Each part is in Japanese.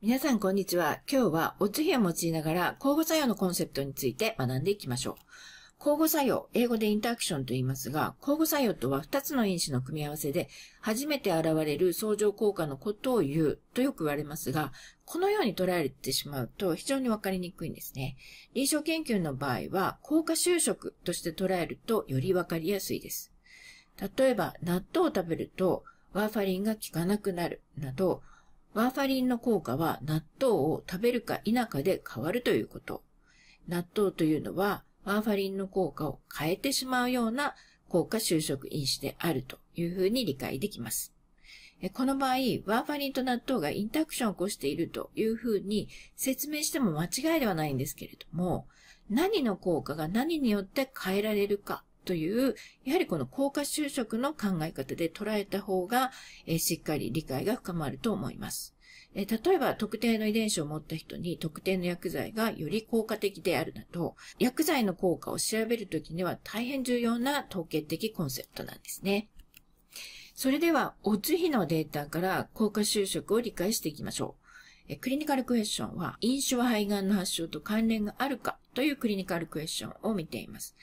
皆さんこんにちは。今日はおつひを用いながら交互作用のコンセプトについて学んでいきましょう。交互作用、英語でインタアクションと言いますが、交互作用とは2つの因子の組み合わせで、初めて現れる相乗効果のことを言うとよく言われますが、このように捉えてしまうと非常にわかりにくいんですね。臨床研究の場合は、効果就職として捉えるとよりわかりやすいです。例えば、納豆を食べると、ワーファリンが効かなくなるなど、ワーファリンの効果は納豆を食べるか否かで変わるということ。納豆というのはワーファリンの効果を変えてしまうような効果就職因子であるというふうに理解できます。この場合、ワーファリンと納豆がインタクションを起こしているというふうに説明しても間違いではないんですけれども、何の効果が何によって変えられるかという、やはりこの効果就職の考え方で捉えた方が、えしっかり理解が深まると思います。え例えば、特定の遺伝子を持った人に特定の薬剤がより効果的であるなど、薬剤の効果を調べるときには大変重要な統計的コンセプトなんですね。それでは、オッズ比のデータから効果就職を理解していきましょう。クリニカルクエスチョンは、飲酒は肺がんの発症と関連があるかというクリニカルクエスチョンを見ています。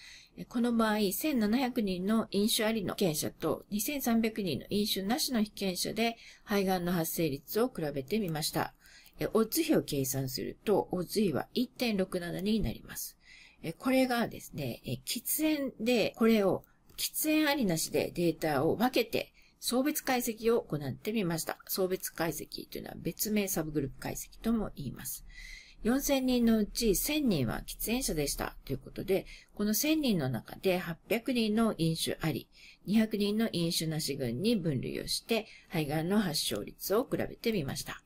この場合、1700人の飲酒ありの被験者と2300人の飲酒なしの被験者で肺がんの発生率を比べてみました。オッズ比を計算すると、オッズ比は1.67になります。これがですね、喫煙で、これを喫煙ありなしでデータを分けて、送別解析を行ってみました。送別解析というのは別名サブグループ解析とも言います。4000人のうち1000人は喫煙者でしたということで、この1000人の中で800人の飲酒あり、200人の飲酒なし群に分類をして、肺がんの発症率を比べてみました。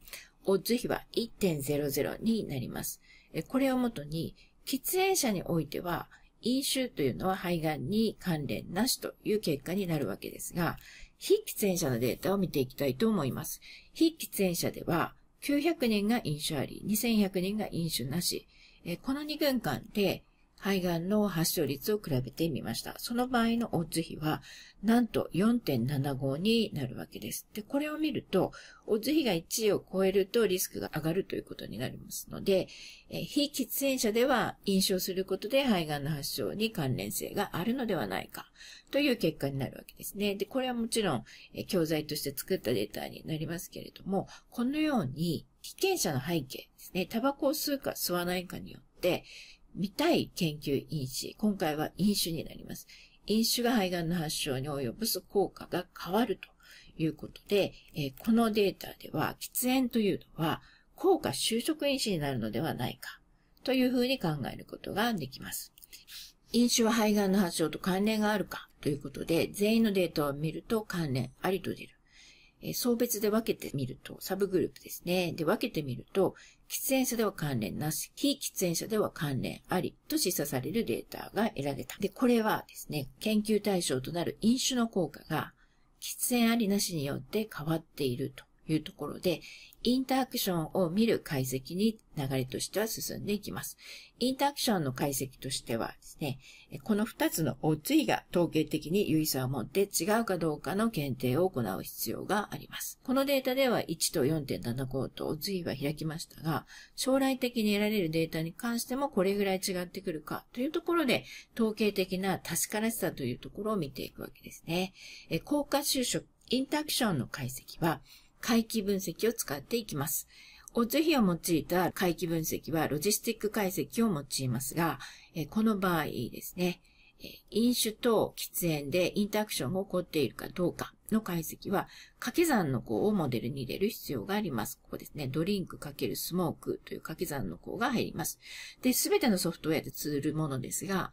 オッズ比は1.00になります。これをもとに、喫煙者においては、飲酒というのは肺がんに関連なしという結果になるわけですが、非喫煙者のデータを見ていきたいと思います。非喫煙者では、900人が飲酒あり、2100人が飲酒なし。えー、この2軍間で、肺がんの発症率を比べてみました。その場合のオッズ比は、なんと4.75になるわけです。で、これを見ると、オッズ比が1を超えるとリスクが上がるということになりますので、え非喫煙者では飲酒をすることで肺がんの発症に関連性があるのではないかという結果になるわけですね。で、これはもちろん、え教材として作ったデータになりますけれども、このように、被験者の背景ですね、タバコを吸うか吸わないかによって、見たい研究因子。今回は飲酒になります。飲酒が肺がんの発症に及ぼす効果が変わるということで、えー、このデータでは喫煙というのは効果就職因子になるのではないかというふうに考えることができます。飲酒は肺がんの発症と関連があるかということで、全員のデータを見ると関連ありと出る。えー、別で分けてみると、サブグループですね。で、分けてみると、喫煙者では関連なし、非喫煙者では関連ありと示唆されるデータが得られた。で、これはですね、研究対象となる飲酒の効果が、喫煙ありなしによって変わっているというところで、インタラアクションを見る解析に流れとしては進んでいきます。インタラアクションの解析としてはですね、この2つの O2 が統計的に有意差を持って違うかどうかの検定を行う必要があります。このデータでは1と4.75と O2 は開きましたが、将来的に得られるデータに関してもこれぐらい違ってくるかというところで、統計的な確からしさというところを見ていくわけですね。効果就職、インターアクションの解析は、回帰分析を使っていきます。オッズ比を用いた回帰分析はロジスティック解析を用いますが、この場合ですね、飲酒と喫煙でインタアクションが起こっているかどうかの解析は、掛け算の項をモデルに入れる必要があります。ここですね、ドリンク×スモークという掛け算の項が入ります。で、すべてのソフトウェアでーるものですが、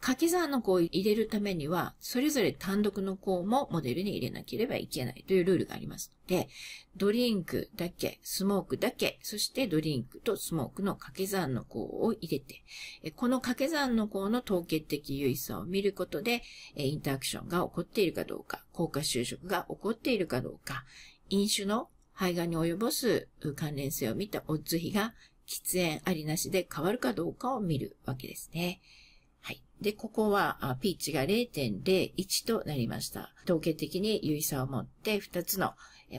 掛け算の項を入れるためには、それぞれ単独の項もモデルに入れなければいけないというルールがありますので、ドリンクだけ、スモークだけ、そしてドリンクとスモークの掛け算の項を入れて、この掛け算の項の統計的優位さを見ることで、インタアクションが起こっているかどうか、効果就職が起こっているかどうか、飲酒の肺がんに及ぼす関連性を見たオッズ比が喫煙ありなしで変わるかどうかを見るわけですね。で、ここはピーチが0.01となりました。統計的に優位差を持って2つの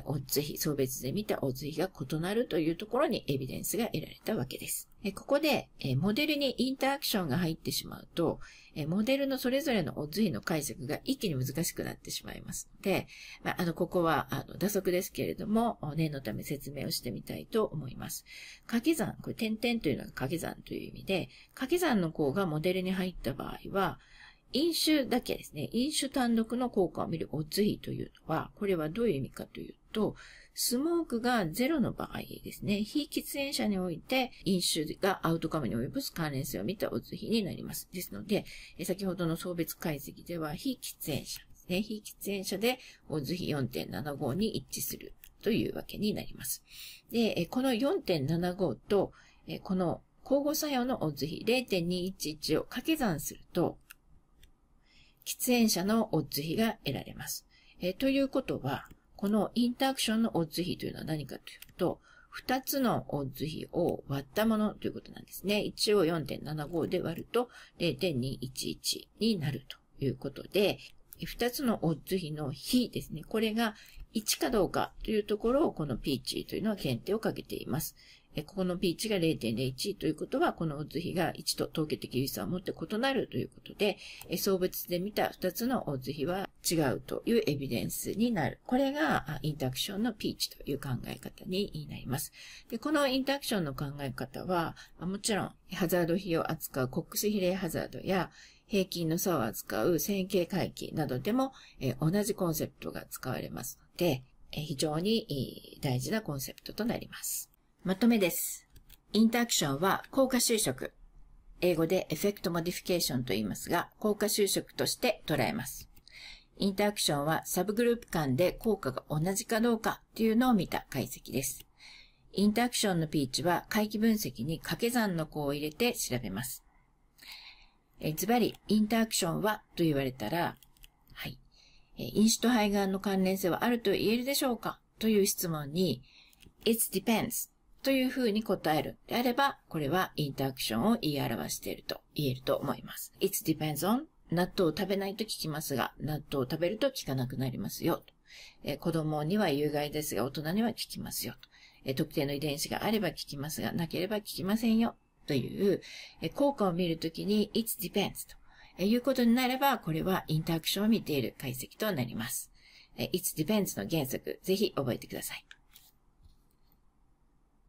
オッズ比、送別で見たオッズ比が異なるというところにエビデンスが得られたわけです。ここで、えモデルにインタアクションが入ってしまうと、えモデルのそれぞれのオッズ比の解釈が一気に難しくなってしまいますので、まあ、あの、ここは、あの、打足ですけれども、念のため説明をしてみたいと思います。掛け算、これ点々というのが掛け算という意味で、掛け算の項がモデルに入った場合は、飲酒だけですね、飲酒単独の効果を見るオッズ比というのは、これはどういう意味かというと、スモークがゼロの場合ですね、非喫煙者において飲酒がアウトカムに及ぼす関連性を見たオズ比になります。ですので、先ほどの送別解析では非喫煙者ですね、非喫煙者でオズ比4.75に一致するというわけになります。で、この4.75と、この交互作用のオズ比0.211を掛け算すると、喫煙者のオッズ比が得られます。えということは、このインタアクションのオッズ比というのは何かというと、2つのオッズ比を割ったものということなんですね。1を4.75で割ると0.211になるということで、2つのオッズ比の比ですね。これが1かどうかというところをこのピーチというのは検定をかけています。えここの p 値が0.01ということは、このオッズ比が1と統計的位差を持って異なるということで、え相別で見た2つのオッズ比は違うというエビデンスになる。これがインタクションの p 値という考え方になります。でこのインタクションの考え方は、もちろんハザード比を扱うコックス比例ハザードや、平均の差を扱う線形回帰などでも、え同じコンセプトが使われますので、え非常に大事なコンセプトとなります。まとめです。インタアクションは効果就職。英語でエフェクトモディフィケーションと言いますが、効果就職として捉えます。インタアクションはサブグループ間で効果が同じかどうかというのを見た解析です。インタアクションのピーチは回帰分析に掛け算の項を入れて調べます。えズバリ、インタアクションはと言われたら、はい。え飲酒と肺がんの関連性はあると言えるでしょうかという質問に、It depends というふうに答えるであれば、これはインタアクションを言い表していると言えると思います。It depends on 納豆を食べないと聞きますが、納豆を食べると聞かなくなりますよ。え子供には有害ですが、大人には効きますよ。え特定の遺伝子があれば聞きますが、なければ聞きませんよ。という、え効果を見るときに、it depends と、えいうことになれば、これはインタアクションを見ている解析となります。え it depends の原則、ぜひ覚えてください。